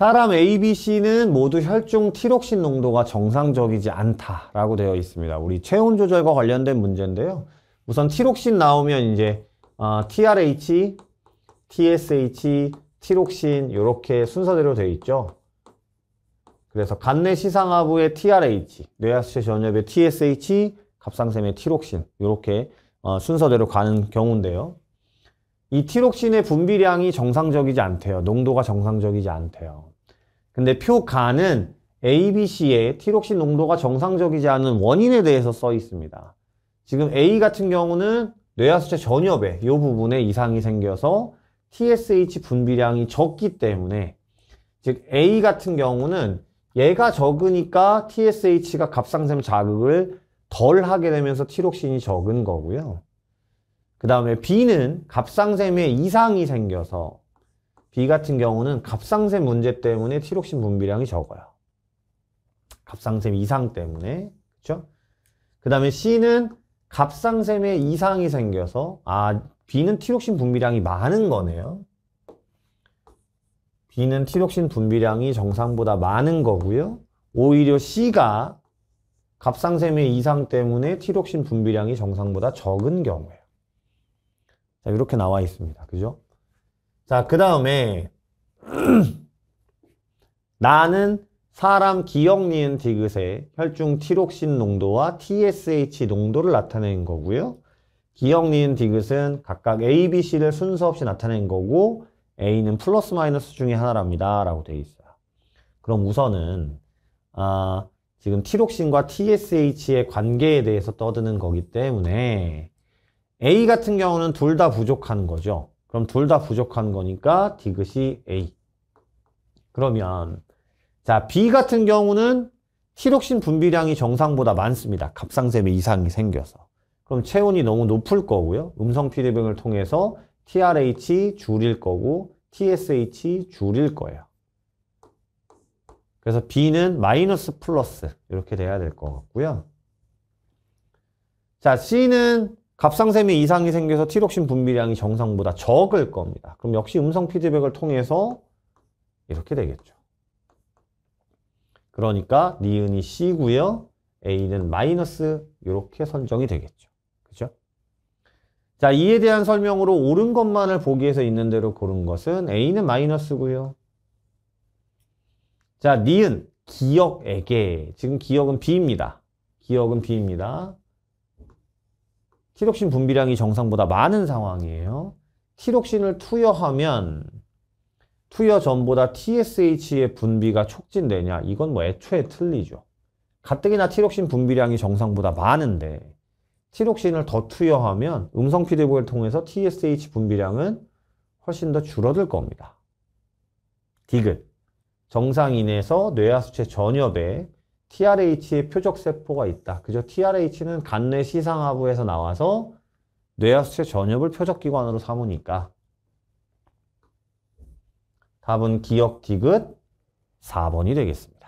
사람 A, B, C는 모두 혈중 티록신 농도가 정상적이지 않다라고 되어 있습니다. 우리 체온 조절과 관련된 문제인데요. 우선 티록신 나오면 이제 어, TRH, TSH, 티록신 이렇게 순서대로 되어 있죠. 그래서 간내 시상하부의 TRH, 뇌하수체 전엽의 TSH, 갑상샘의 티록신 이렇게 어, 순서대로 가는 경우인데요. 이 티록신의 분비량이 정상적이지 않대요. 농도가 정상적이지 않대요. 근데 표가는 ABC의 티록신 농도가 정상적이지 않은 원인에 대해서 써 있습니다. 지금 A 같은 경우는 뇌하수체 전엽에 이 부분에 이상이 생겨서 TSH 분비량이 적기 때문에 즉 A 같은 경우는 얘가 적으니까 TSH가 갑상샘 자극을 덜 하게 되면서 티록신이 적은 거고요. 그 다음에 B는 갑상샘에 이상이 생겨서 B 같은 경우는 갑상샘 문제 때문에 티록신 분비량이 적어요. 갑상샘 이상 때문에 그렇죠? 그 다음에 C는 갑상샘에 이상이 생겨서 아 B는 티록신 분비량이 많은 거네요. B는 티록신 분비량이 정상보다 많은 거고요. 오히려 C가 갑상샘의 이상 때문에 티록신 분비량이 정상보다 적은 경우예요. 자, 이렇게 나와 있습니다. 그죠? 자, 그 다음에 나는 사람 기억 니은 디귿의 혈중 티록신 농도와 TSH 농도를 나타낸 거고요. 기억 니은 디귿은 각각 A, B, C를 순서 없이 나타낸 거고 A는 플러스 마이너스 중에 하나랍니다. 라고 되어 있어요. 그럼 우선은 아, 지금 티록신과 TSH의 관계에 대해서 떠드는 거기 때문에 A 같은 경우는 둘 다 부족한 거죠. 그럼 둘 다 부족한 거니까 디귿이 A. 그러면 자 B 같은 경우는 티록신 분비량이 정상보다 많습니다. 갑상샘에 이상이 생겨서. 그럼 체온이 너무 높을 거고요. 음성 피드백을 통해서 TRH 줄일 거고 TSH 줄일 거예요. 그래서 B는 마이너스 플러스 이렇게 돼야 될 것 같고요. 자 C는 갑상샘에 이상이 생겨서 티록신 분비량이 정상보다 적을 겁니다. 그럼 역시 음성 피드백을 통해서 이렇게 되겠죠. 그러니까 니은이 C고요. A는 마이너스 이렇게 선정이 되겠죠. 그죠? 자, 이에 대한 설명으로 옳은 것만을 보기에서 있는 대로 고른 것은 A는 마이너스고요. 자, 니은 기억에게 지금 기억은 B입니다. 기억은 B입니다. 티록신 분비량이 정상보다 많은 상황이에요. 티록신을 투여하면 투여 전보다 TSH의 분비가 촉진되냐? 이건 뭐 애초에 틀리죠. 가뜩이나 티록신 분비량이 정상보다 많은데 티록신을 더 투여하면 음성 피드백을 통해서 TSH 분비량은 훨씬 더 줄어들 겁니다. 디귿. 정상 인에서 뇌하수체 전엽에 TRH의 표적세포가 있다. 그죠? TRH는 간뇌 시상하부에서 나와서 뇌하수체 전엽을 표적기관으로 삼으니까 답은 기억 디귿 4번이 되겠습니다.